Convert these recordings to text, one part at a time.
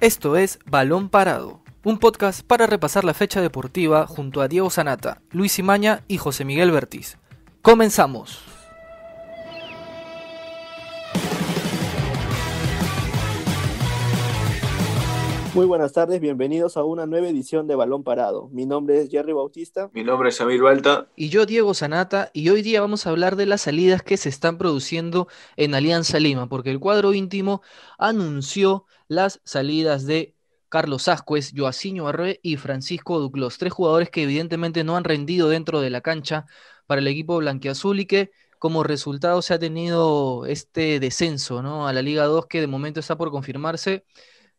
Esto es Balón Parado, un podcast para repasar la fecha deportiva junto a Diego Sanata, Luis Imaña y José Miguel Bertiz. ¡Comenzamos! Muy buenas tardes, bienvenidos a una nueva edición de Balón Parado. Mi nombre es Jerry Bautista. Mi nombre es Samir Balta. Y yo, Diego Sanata, y hoy día vamos a hablar de las salidas que se están produciendo en Alianza Lima, porque el cuadro íntimo anunció las salidas de Carlos Ascuez, Joaciño Arre y Francisco Duclos, tres jugadores que evidentemente no han rendido dentro de la cancha para el equipo blanquiazul y que como resultado se ha tenido este descenso a la Liga 2 que de momento está por confirmarse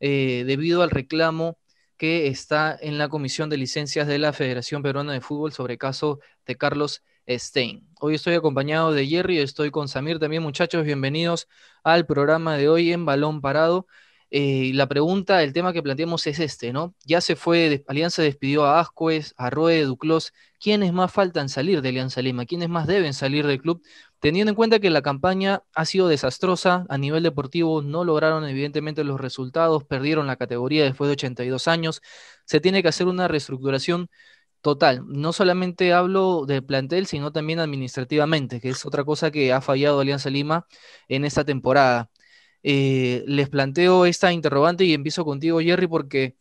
eh, debido al reclamo que está en la Comisión de Licencias de la Federación Peruana de Fútbol sobre el caso de Carlos Stein. Hoy estoy acompañado de Jerry, estoy con Samir también, muchachos. Bienvenidos al programa de hoy en Balón Parado. Eh, la pregunta, el tema que planteamos es este, ¿no? Ya se fue, Alianza despidió a Ascuez, a Rueda, Duclos. ¿Quiénes más faltan salir de Alianza Lima? ¿Quiénes más deben salir del club? Teniendo en cuenta que la campaña ha sido desastrosa, a nivel deportivo no lograron evidentemente los resultados, perdieron la categoría después de 82 años, se tiene que hacer una reestructuración total. No solamente hablo del plantel, sino también administrativamente, que es otra cosa que ha fallado Alianza Lima en esta temporada. Eh, les planteo esta interrogante y empiezo contigo, Jerry, porque,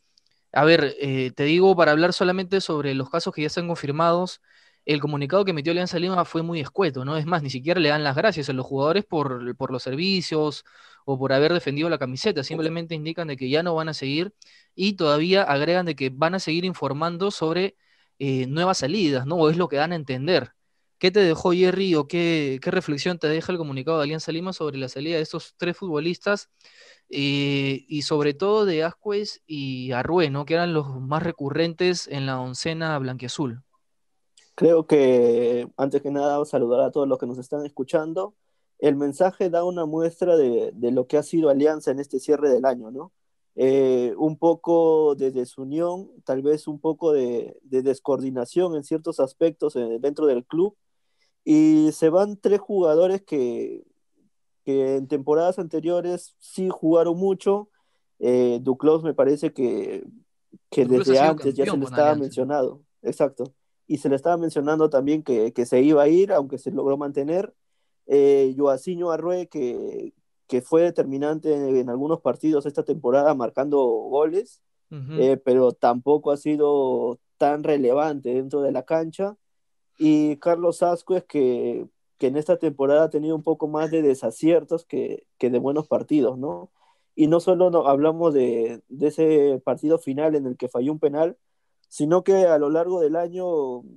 a ver, eh, te digo, para hablar solamente sobre los casos que ya están confirmados, el comunicado que emitió Alianza Lima fue muy escueto, ¿no? Es más, ni siquiera le dan las gracias a los jugadores por, los servicios o por haber defendido la camiseta, simplemente indican de que ya no van a seguir y todavía agregan de que van a seguir informando sobre eh, nuevas salidas, ¿no? O es lo que dan a entender. ¿Qué te dejó Jerry o qué, reflexión te deja el comunicado de Alianza Lima sobre la salida de estos tres futbolistas eh, y sobre todo de Ascuez y Arrué, ¿no? que eran los más recurrentes en la oncena blanquiazul? Creo que antes que nada saludar a todos los que nos están escuchando. El mensaje da una muestra de, lo que ha sido Alianza en este cierre del año, ¿no? Eh, un poco de desunión, tal vez un poco de, descoordinación en ciertos aspectos eh, dentro del club. Y se van tres jugadores que, en temporadas anteriores sí jugaron mucho. Eh, Duclos me parece que, que desde antes ya se le estaba mencionado. Exacto y se le estaba mencionando también que, que se iba a ir, aunque se logró mantener. Eh, Joacinho Arrué, que, que fue determinante en, algunos partidos esta temporada marcando goles, eh, pero tampoco ha sido tan relevante dentro de la cancha. Y Carlos Ascuez, que, que en esta temporada ha tenido un poco más de desaciertos que, que de buenos partidos, ¿no? Y no solo hablamos de, de ese partido final en el que falló un penal, sino que a lo largo del año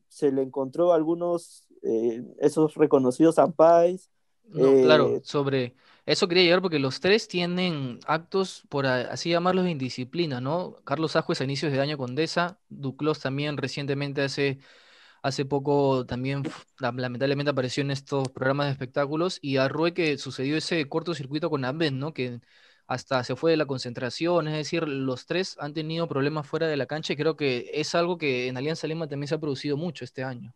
se le encontró algunos, eh, esos reconocidos ampais. claro, eh, sobre eso quería llegar porque los tres tienen actos, por así llamarlos, de indisciplina, ¿no? Carlos Ajuez a inicios de año Condesa, Duclos también recientemente hace, hace poco también lamentablemente apareció en estos programas de espectáculos y Arrue que sucedió ese cortocircuito con Amben, ¿no? Que hasta se fue de la concentración, es decir, los tres han tenido problemas fuera de la cancha y creo que es algo que en Alianza Lima también se ha producido mucho este año.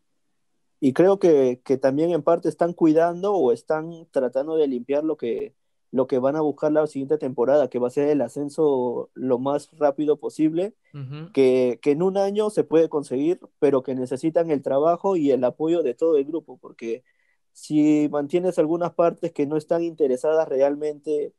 Y creo que, también en parte están cuidando o están tratando de limpiar lo que, lo que van a buscar la siguiente temporada, que va a ser el ascenso lo más rápido posible, que, que, en un año se puede conseguir, pero que necesitan el trabajo y el apoyo de todo el grupo, porque si mantienes algunas partes que no están interesadas realmente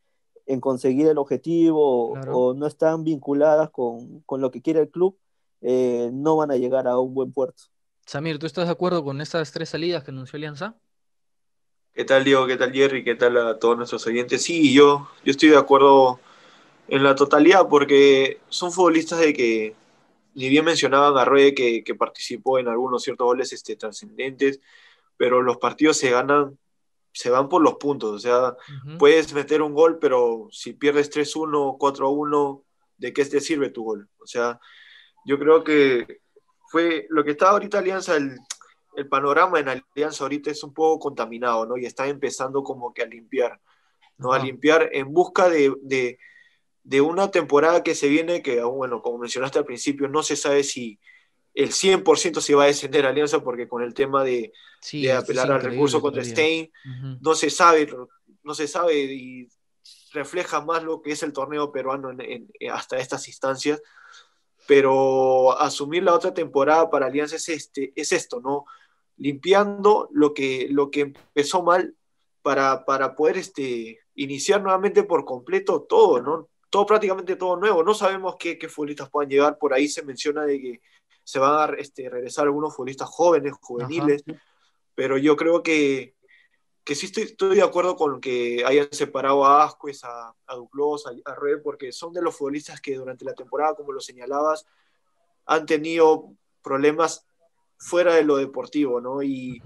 en conseguir el objetivo o no están vinculadas con, lo que quiere el club, eh, no van a llegar a un buen puerto. Samir, ¿tú estás de acuerdo con estas tres salidas que anunció Alianza? ¿Qué tal Diego? ¿Qué tal Jerry? ¿Qué tal a todos nuestros oyentes? Sí, yo, yo estoy de acuerdo en la totalidad porque son futbolistas de que, ni bien mencionaba a que, que participó en algunos ciertos goles este, trascendentes, pero los partidos se ganan se van por los puntos. O sea, puedes meter un gol, pero si pierdes 3-1, 4-1, ¿de qué te sirve tu gol? O sea, yo creo que fue lo que está ahorita Alianza, el, panorama en Alianza ahorita es un poco contaminado, ¿no? Y está empezando como que a limpiar, ¿no? A limpiar en busca de, una temporada que se viene que, bueno, como mencionaste al principio, no se sabe si el 100% se va a descender a Alianza porque con el tema de, apelar al recurso contra Stein, no se sabe, no se sabe y refleja más lo que es el torneo peruano hasta estas instancias. Pero asumir la otra temporada para Alianza este, es, esto, ¿no? Limpiando lo que, lo que empezó mal para, para poder este, iniciar nuevamente por completo todo, ¿no? Todo, prácticamente todo nuevo. No sabemos qué, qué futbolistas puedan llevar, Por ahí se menciona de que se van a este, regresar algunos futbolistas jóvenes, juveniles, pero yo creo que, que sí estoy, estoy, de acuerdo con que hayan separado a Ascuez, a, a Duclos, a, a Red, porque son de los futbolistas que durante la temporada, como lo señalabas, han tenido problemas fuera de lo deportivo, ¿no? Y,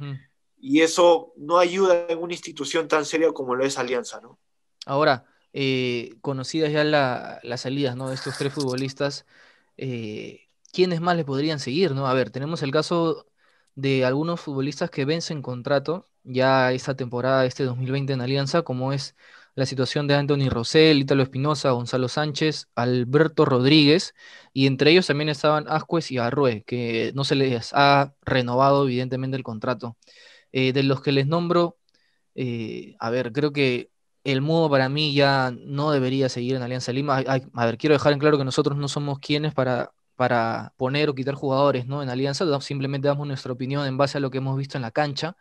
eso no ayuda en una institución tan seria como lo es Alianza, ¿no? Ahora, eh, conocidas ya las salidas, ¿no? De estos tres futbolistas, eh, ¿quiénes más le podrían seguir? ¿no? A ver, tenemos el caso de algunos futbolistas que vencen contrato ya esta temporada, este 2020 en Alianza, como es la situación de Anthony Rosell, Ítalo Espinosa, Gonzalo Sánchez, Alberto Rodríguez, y entre ellos también estaban Ascuez y Arrué, que no se les ha renovado evidentemente el contrato. Eh, de los que les nombro, eh, a ver, creo que el modo para mí ya no debería seguir en Alianza Lima. a ver, quiero dejar en claro que nosotros no somos quienes para para poner o quitar jugadores ¿no? en Alianza, simplemente damos nuestra opinión en base a lo que hemos visto en la cancha.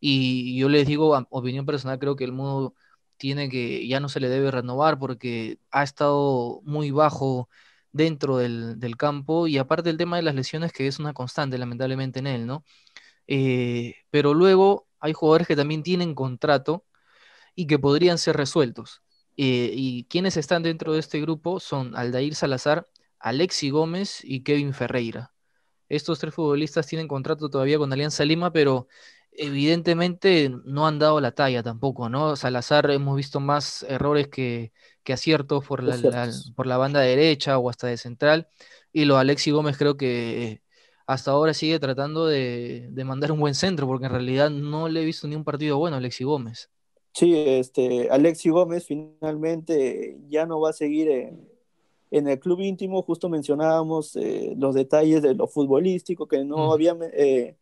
Y yo les digo, opinión personal, creo que el mundo tiene que, ya no se le debe renovar porque ha estado muy bajo dentro del, campo y aparte el tema de las lesiones que es una constante lamentablemente en él, ¿no? Eh, pero luego hay jugadores que también tienen contrato y que podrían ser resueltos. Eh, y quienes están dentro de este grupo son Aldair Salazar Alexi Gómez y Kevin Ferreira. Estos tres futbolistas tienen contrato todavía con Alianza Lima, pero evidentemente no han dado la talla tampoco, ¿no? Salazar hemos visto más errores que, aciertos por la, banda derecha o hasta de central. Y lo de Alexi Gómez creo que hasta ahora sigue tratando de, de, mandar un buen centro, porque en realidad no le he visto ni un partido bueno a Alexi Gómez. Sí, este, Alexi Gómez finalmente ya no va a seguir en, en el club íntimo justo mencionábamos eh, los detalles de lo futbolístico que no habían eh,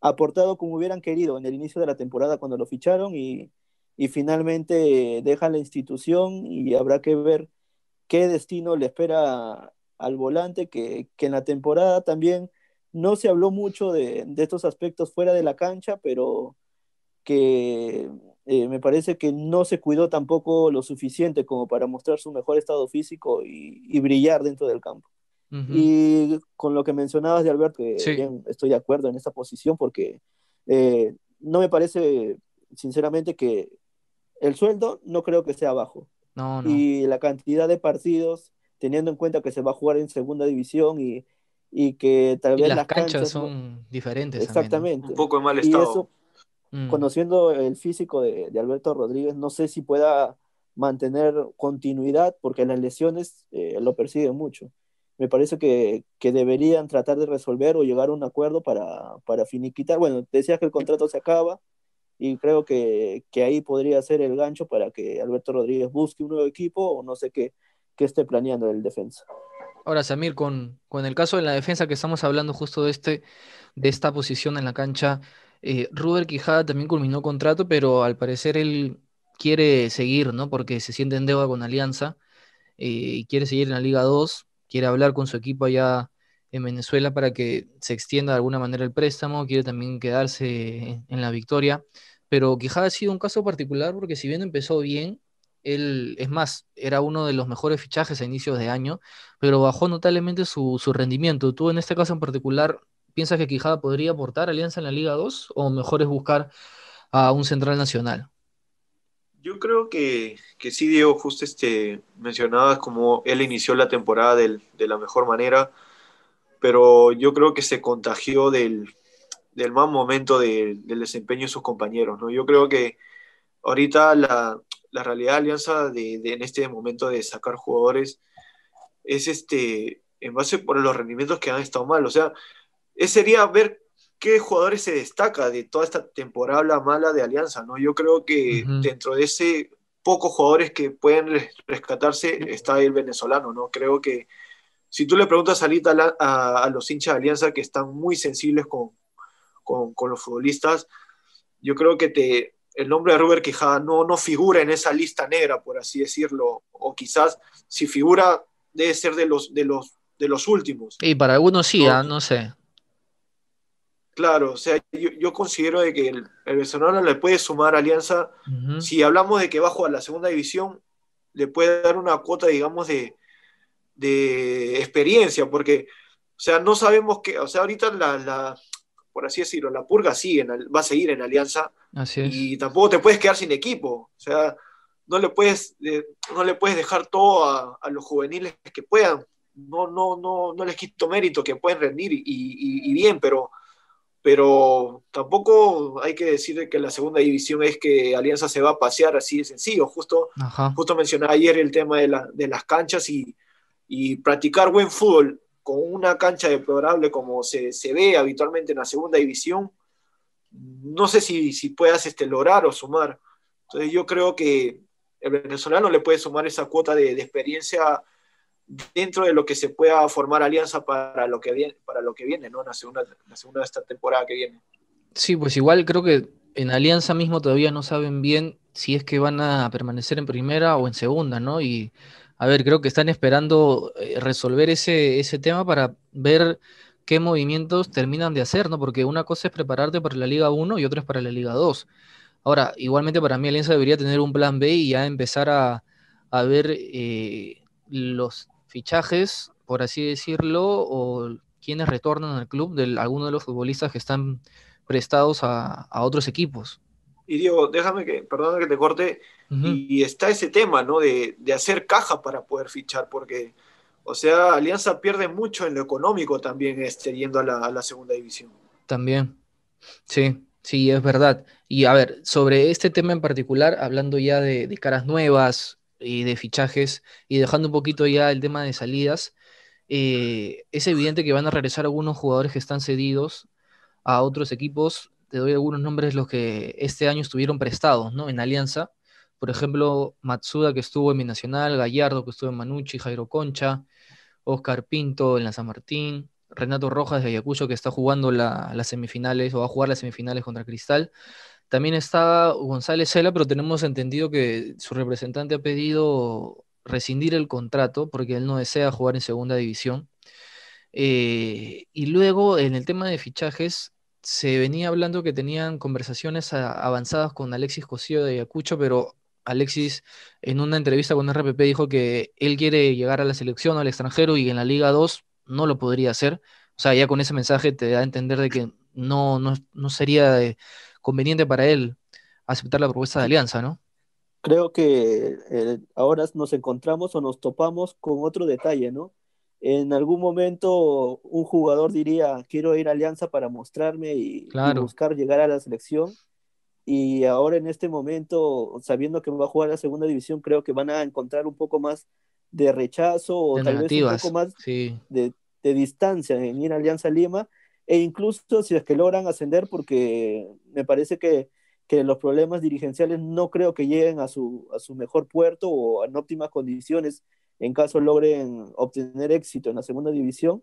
aportado como hubieran querido en el inicio de la temporada cuando lo ficharon y, y finalmente deja la institución y habrá que ver qué destino le espera al volante, que, que en la temporada también no se habló mucho de, de, estos aspectos fuera de la cancha, pero que eh, me parece que no se cuidó tampoco lo suficiente como para mostrar su mejor estado físico y, brillar dentro del campo. Y con lo que mencionabas de Alberto, que estoy de acuerdo en esa posición porque eh, no me parece, sinceramente, que el sueldo no creo que sea bajo. Y la cantidad de partidos, teniendo en cuenta que se va a jugar en segunda división y, que tal vez las, canchas, son diferentes. exactamente Un poco de mal estado. Mm. Conociendo el físico de, Alberto Rodríguez, no sé si pueda mantener continuidad porque las lesiones eh, lo persiguen mucho. Me parece que, deberían tratar de resolver o llegar a un acuerdo para, finiquitar. Bueno, decías que el contrato se acaba y creo que, ahí podría ser el gancho para que Alberto Rodríguez busque un nuevo equipo o no sé qué, esté planeando el defensa. Ahora, Samir, con, con el caso de la defensa que estamos hablando justo de, este, de esta posición en la cancha, eh, Quijada también culminó contrato, pero al parecer él quiere seguir, ¿no? Porque se siente en deuda con Alianza eh, y quiere seguir en la Liga 2, quiere hablar con su equipo allá en Venezuela para que se extienda de alguna manera el préstamo, quiere también quedarse en la victoria. Pero Quijada ha sido un caso particular porque si bien empezó bien, él, es más, era uno de los mejores fichajes a inicios de año, pero bajó notablemente su, su rendimiento. tuvo en este caso en particular, ¿Piensas que Quijada podría aportar Alianza en la Liga 2 o mejor es buscar a un central nacional? Yo creo que, que sí, Diego, justo este, mencionabas como él inició la temporada de la mejor manera, pero yo creo que se contagió del, del mal momento del desempeño de sus compañeros. ¿no? Yo creo que ahorita la, realidad de Alianza en este momento de sacar jugadores es este, en base por los rendimientos que han estado mal. O sea, sería ver qué jugadores se destaca de toda esta temporada mala de Alianza, ¿no? Yo creo que dentro de ese pocos jugadores que pueden rescatarse está el venezolano, ¿no? Creo que si tú le preguntas a, a, los hinchas de Alianza que están muy sensibles con, con, los futbolistas, yo creo que te, el nombre de robert Quijada no, no figura en esa lista negra, por así decirlo, o quizás si figura debe ser de los, de los, de los últimos. Y para algunos sí, no ah, sé. Claro, o sea, yo, considero de que el, el le puede sumar Alianza. Si hablamos de que bajo a la segunda división, le puede dar una cuota, digamos, de, experiencia, porque, o sea, no sabemos que, o sea, ahorita la, la por así decirlo, la purga sigue, va a seguir en Alianza. Y tampoco te puedes quedar sin equipo, o sea, no le puedes, eh, no le puedes dejar todo a, los juveniles que puedan. No, no, no, no les quito mérito que pueden rendir y bien, pero pero tampoco hay que decir que la segunda división es que Alianza se va a pasear así de sencillo. Justo, justo mencionaba ayer el tema de, las canchas y, y, practicar buen fútbol con una cancha deplorable como se, se, ve habitualmente en la segunda división, no sé si, si puedas este, lograr o sumar. Entonces yo creo que el venezolano le puede sumar esa cuota de, de experiencia dentro de lo que se pueda formar alianza para lo que viene, para lo que viene ¿no? La segunda, la segunda esta temporada que viene. Sí, pues igual creo que en Alianza mismo todavía no saben bien si es que van a permanecer en primera o en segunda, ¿no? Y a ver, creo que están esperando eh, resolver ese, tema para ver qué movimientos terminan de hacer, ¿no? Porque una cosa es prepararte para la Liga 1 y otra es para la Liga 2. Ahora, igualmente para mí Alianza debería tener un plan B y ya empezar a, ver eh, los fichajes, por así decirlo, o quienes retornan al club de algunos de los futbolistas que están prestados a, otros equipos. Y Diego, déjame que, perdona que te corte, y, está ese tema, ¿no? De, hacer caja para poder fichar, porque, o sea, Alianza pierde mucho en lo económico también, este, yendo a la, segunda división. También, sí, sí, es verdad. Y a ver, sobre este tema en particular, hablando ya de, de caras nuevas, y de fichajes y dejando un poquito ya el tema de salidas, eh, es evidente que van a regresar algunos jugadores que están cedidos a otros equipos. Te doy algunos nombres los que este año estuvieron prestados, ¿no? En Alianza, por ejemplo, Matsuda que estuvo en mi nacional Gallardo que estuvo en Manucci, Jairo Concha, Oscar Pinto en la San Martín, Renato Rojas de Ayacucho que está jugando las semifinales o va a jugar las semifinales contra Cristal. También está González Cela, pero tenemos entendido que su representante ha pedido rescindir el contrato porque él no desea jugar en segunda división. Eh, y luego, en el tema de fichajes, se venía hablando que tenían conversaciones avanzadas con Alexis Cosío de Ayacucho, pero Alexis en una entrevista con RPP dijo que él quiere llegar a la selección al extranjero y en la Liga 2 no lo podría hacer. O sea, ya con ese mensaje te da a entender de que no, no sería de, conveniente para él aceptar la propuesta de alianza, ¿no? Creo que eh, ahora nos encontramos o nos topamos con otro detalle, ¿no? En algún momento un jugador diría, quiero ir a Alianza para mostrarme y, buscar llegar a la selección. Y ahora en este momento, sabiendo que va a jugar la segunda división, creo que van a encontrar un poco más de rechazo o tal vez un poco más de, de distancia en ir a Alianza Lima e incluso si es que logran ascender, porque me parece que, que los problemas dirigenciales no creo que lleguen a su, a su mejor puerto o en óptimas condiciones en caso logren obtener éxito en la segunda división.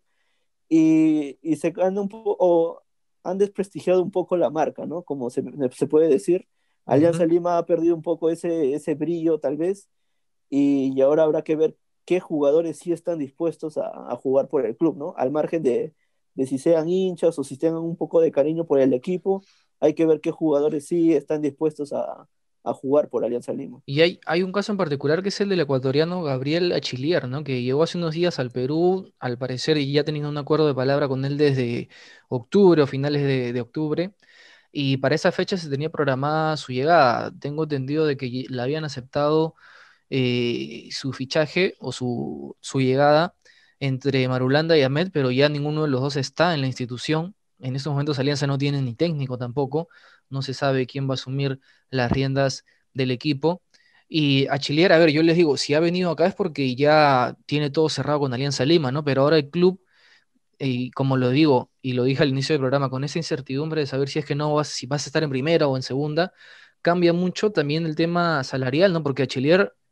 Y, y se han, un o han desprestigiado un poco la marca, ¿no? Como se, se puede decir. Alianza Lima ha perdido un poco ese, ese brillo, tal vez, y, y ahora habrá que ver qué jugadores sí están dispuestos a, a, jugar por el club, ¿no? Al margen de, de si sean hinchas o si tengan un poco de cariño por el equipo, hay que ver qué jugadores sí están dispuestos a, jugar por Alianza Lima. Y hay, hay un caso en particular que es el del ecuatoriano Gabriel Achilier, ¿no? que llegó hace unos días al Perú, al parecer, y ya teniendo un acuerdo de palabra con él desde octubre o finales de, octubre. Y para esa fecha se tenía programada su llegada. Tengo entendido de que la habían aceptado eh, su fichaje o su, su llegada entre Marulanda y Ahmed, pero ya ninguno de los dos está en la institución. En estos momentos Alianza no tiene ni técnico tampoco, no se sabe quién va a asumir las riendas del equipo. Y a a ver, yo les digo, si ha venido acá es porque ya tiene todo cerrado con Alianza Lima, ¿no? Pero ahora el club, y como lo digo, y lo dije al inicio del programa, con esa incertidumbre de saber si es que no vas, si vas a estar en primera o en segunda, cambia mucho también el tema salarial, ¿no? Porque a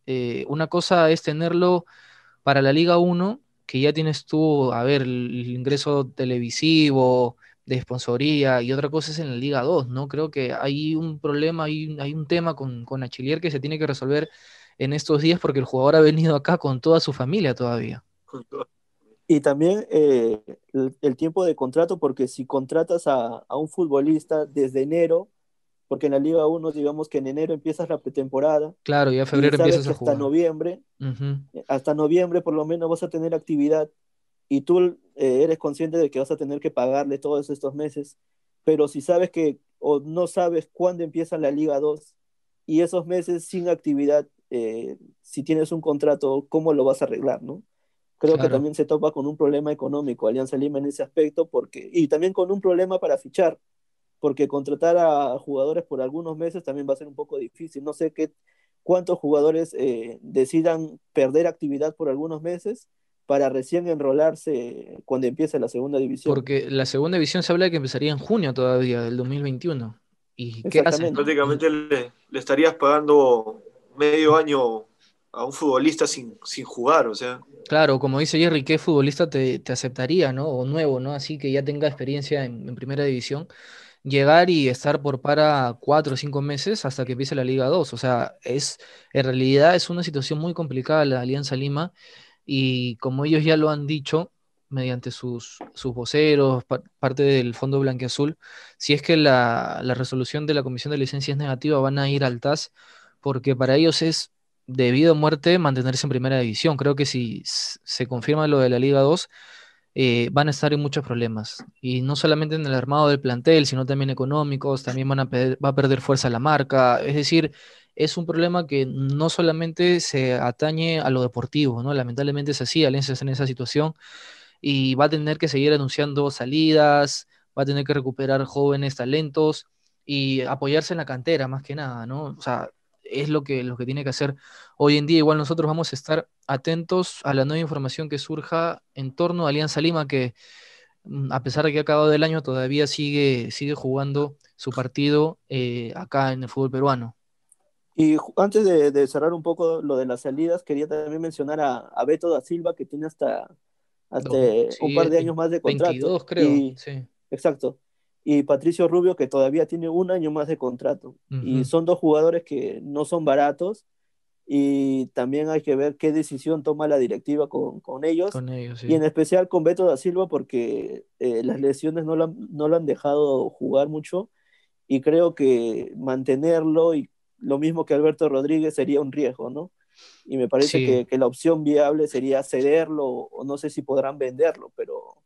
eh, una cosa es tenerlo para la Liga 1 que ya tienes tú, a ver, el ingreso televisivo, de sponsoría, y otra cosa es en la Liga 2, ¿no? Creo que hay un problema, hay, un tema con, con Achillier que se tiene que resolver en estos días porque el jugador ha venido acá con toda su familia todavía. Y también eh, el, tiempo de contrato, porque si contratas a, a un futbolista desde enero, porque en la Liga 1 digamos que en enero empiezas la pretemporada. Claro, y a febrero empiezas a jugar. Hasta noviembre, hasta noviembre por lo menos vas a tener actividad y tú eh, eres consciente de que vas a tener que pagarle todos estos meses, pero si sabes que o no sabes cuándo empieza la Liga 2 y esos meses sin actividad, eh, si tienes un contrato, ¿cómo lo vas a arreglar, no? Creo que también se topa con un problema económico Alianza Lima en ese aspecto porque y también con un problema para fichar porque contratar a jugadores por algunos meses también va a ser un poco difícil. No sé qué, cuántos jugadores eh, decidan perder actividad por algunos meses para recién enrolarse cuando empiece la segunda división. Porque la segunda división se habla de que empezaría en junio todavía del 2021. ¿Y qué hacen Prácticamente le, estarías pagando medio año a un futbolista sin, sin jugar, o sea. Claro, como dice Jerry, ¿qué futbolista te, te aceptaría, no? O nuevo, ¿no? Así que ya tenga experiencia en, en primera división llegar y estar por para cuatro o cinco meses hasta que empiece la Liga 2. O sea, es, en realidad es una situación muy complicada la Alianza Lima y como ellos ya lo han dicho mediante sus, sus voceros, parte del Fondo Blanqueazul, si es que la, la resolución de la Comisión de Licencia es negativa, van a ir al TAS porque para ellos es debido a muerte mantenerse en primera división. Creo que si se confirma lo de la Liga 2, eh, van a estar en muchos problemas. Y no solamente en el armado del plantel, sino también económicos, también van a va a perder fuerza la marca. Es decir, es un problema que no solamente se atañe a lo deportivo, ¿no? Lamentablemente es así, Alianza está en esa situación y va a tener que seguir anunciando salidas, va a tener que recuperar jóvenes talentos y apoyarse en la cantera más que nada, ¿no? O sea, es lo que, lo que tiene que hacer hoy en día. Igual nosotros vamos a estar atentos a la nueva información que surja en torno a Alianza Lima, que mm, a pesar de que ha acabado el año, todavía sigue, sigue jugando su partido eh, acá en el fútbol peruano. Y antes de, cerrar un poco lo de las salidas, quería también mencionar a, Beto da Silva, que tiene hasta, un par de años más de contrato. 22, creo. sí. Exacto y Patricio Rubio, que todavía tiene un año más de contrato. Y son dos jugadores que no son baratos y también hay que ver qué decisión toma la directiva con, ellos. Y en especial con Beto da Silva, porque eh, las lesiones no lo, han, no lo han dejado jugar mucho y creo que mantenerlo y lo mismo que Alberto Rodríguez sería un riesgo, ¿no? Y me parece que, que la opción viable sería cederlo o no sé si podrán venderlo, pero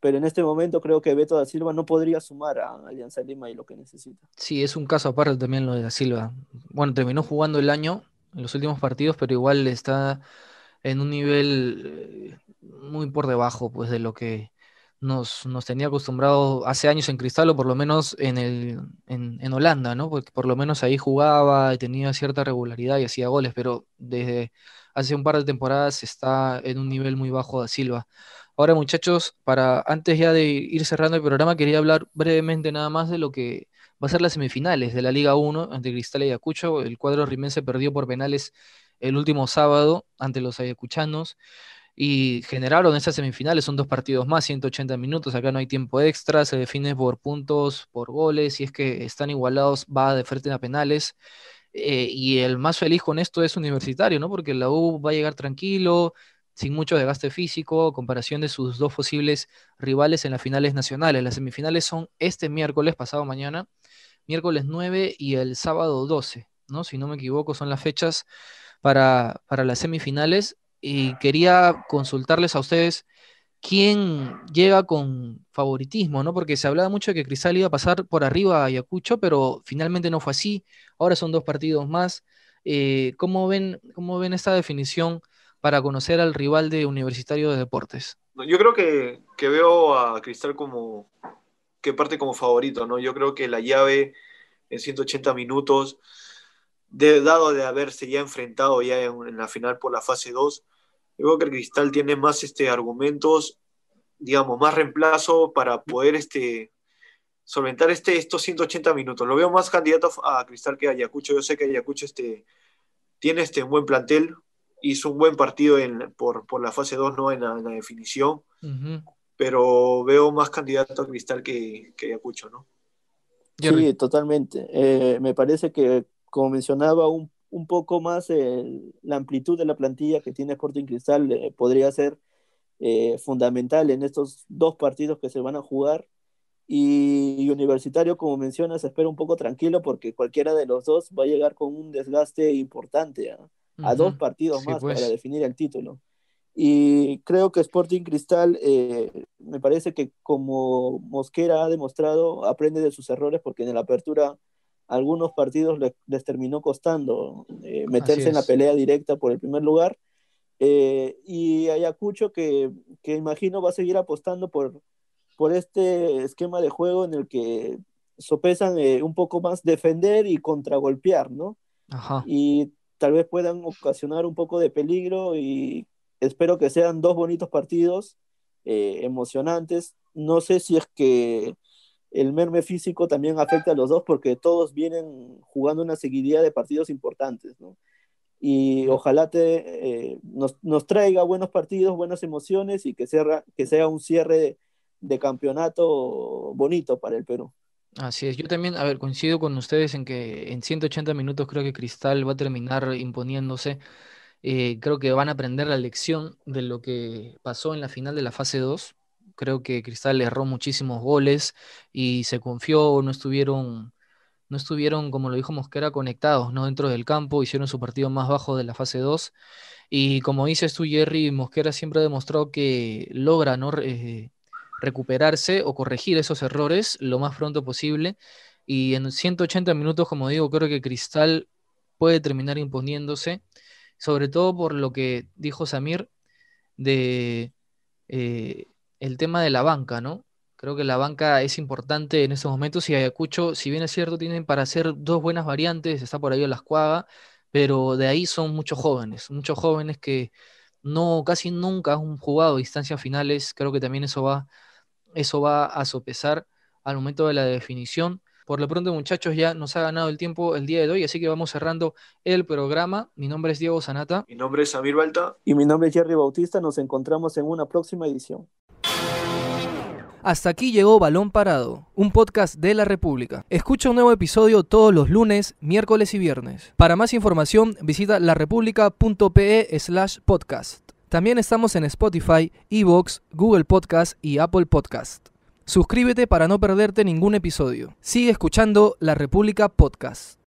pero en este momento creo que Beto da Silva no podría sumar a Alianza Lima y lo que necesita. Sí, es un caso aparte también lo de da Silva. Bueno, terminó jugando el año en los últimos partidos, pero igual está en un nivel eh, muy por debajo pues de lo que nos, nos tenía acostumbrado hace años en Cristal o por lo menos en, el, en, en Holanda, ¿no? Porque por lo menos ahí jugaba y tenía cierta regularidad y hacía goles, pero desde hace un par de temporadas está en un nivel muy bajo da Silva. Ahora, muchachos, para antes ya de ir cerrando el programa, quería hablar brevemente nada más de lo que va a ser las semifinales de la Liga 1 ante Cristal Ayacucho. El cuadro rimense perdió por penales el último sábado ante los ayacuchanos y generaron esas semifinales, son dos partidos más, 180 minutos, acá no hay tiempo extra, se define por puntos, por goles, si es que están igualados va de frente a penales. Eh, y el más feliz con esto es universitario, ¿no? Porque la U va a llegar tranquilo, sin mucho desgaste físico, comparación de sus dos posibles rivales en las finales nacionales. Las semifinales son este miércoles, pasado mañana, miércoles 9 y el sábado 12, ¿no? Si no me equivoco, son las fechas para, las semifinales. Y quería consultarles a ustedes quién llega con favoritismo, ¿no? Porque se hablaba mucho de que Cristal iba a pasar por arriba a Ayacucho, pero finalmente no fue así. Ahora son dos partidos más. Eh, ¿cómo, ven, ¿Cómo ven esta definición para conocer al rival de Universitario de Deportes? Yo creo que, veo a Cristal como que parte como favorito, ¿no? Yo creo que la llave en 180 minutos, de, dado de haberse ya enfrentado ya en, la final por la fase 2, yo creo que Cristal tiene más este, argumentos, digamos, más reemplazo para poder este, solventar este, estos 180 minutos. Lo veo más candidato a Cristal que a Ayacucho. Yo sé que Ayacucho este, tiene este, un buen plantel, hizo un buen partido en, por, por la fase 2, ¿no? En la, definición. Pero veo más candidato a Cristal que, que Cucho, ¿no? Sí, totalmente. Eh, me parece que, como mencionaba, un, un poco más la amplitud de la plantilla que tiene Sporting Cristal eh, podría ser eh, fundamental en estos dos partidos que se van a jugar. Y, Universitario, como mencionas, espera un poco tranquilo porque cualquiera de los dos va a llegar con un desgaste importante. ¿ah? a dos partidos más pues. para definir el título. Y creo que Sporting Cristal, eh, me parece que como Mosquera ha demostrado, aprende de sus errores porque en la apertura algunos partidos les, terminó costando eh, meterse en la pelea directa por el primer lugar. Eh, y Ayacucho que, que, imagino va a seguir apostando por, por este esquema de juego en el que sopesan un poco más defender y contragolpear, ¿no? Ajá. Y tal vez puedan ocasionar un poco de peligro y espero que sean dos bonitos partidos eh, emocionantes. No sé si es que el merme físico también afecta a los dos porque todos vienen jugando una seguidilla de partidos importantes, Y ojalá te, eh, nos, traiga buenos partidos, buenas emociones y que, sea, que sea un cierre de campeonato bonito para el Perú. Así es, yo también, a ver, coincido con ustedes en que en 180 minutos creo que Cristal va a terminar imponiéndose. Eh, creo que van a aprender la lección de lo que pasó en la final de la fase 2. Creo que Cristal erró muchísimos goles y se confió, no estuvieron, no estuvieron, como lo dijo Mosquera, conectados ¿no? dentro del campo, hicieron su partido más bajo de la fase 2. Y como dices tú, Jerry, Mosquera siempre ha demostrado que logra ¿no? Eh, recuperarse o corregir esos errores lo más pronto posible. Y en 180 minutos, como digo, creo que Cristal puede terminar imponiéndose, sobre todo por lo que dijo Samir de eh, el tema de la banca, ¿no? Creo que la banca es importante en estos momentos y Ayacucho, si bien es cierto, tienen para hacer dos buenas variantes, está por ahí la escuaga, pero de ahí son muchos jóvenes, muchos jóvenes que no, casi nunca han jugado distancias finales, creo que también eso va eso va a sopesar al momento de la definición. Por lo pronto, muchachos, ya nos ha ganado el tiempo el día de hoy, así que vamos cerrando el programa. Mi nombre es Diego Sanata. Mi nombre es Samir Balta. Y mi nombre es Jerry Bautista. Nos encontramos en una próxima edición. Hasta aquí llegó Balón Parado, un podcast de la República. Escucha un nuevo episodio todos los lunes, miércoles y viernes. Para más información, visita larepublica.pe slash podcast. También estamos en Spotify, Evox, Google Podcast y Apple Podcast. Suscríbete para no perderte ningún episodio. Sigue escuchando La República Podcast.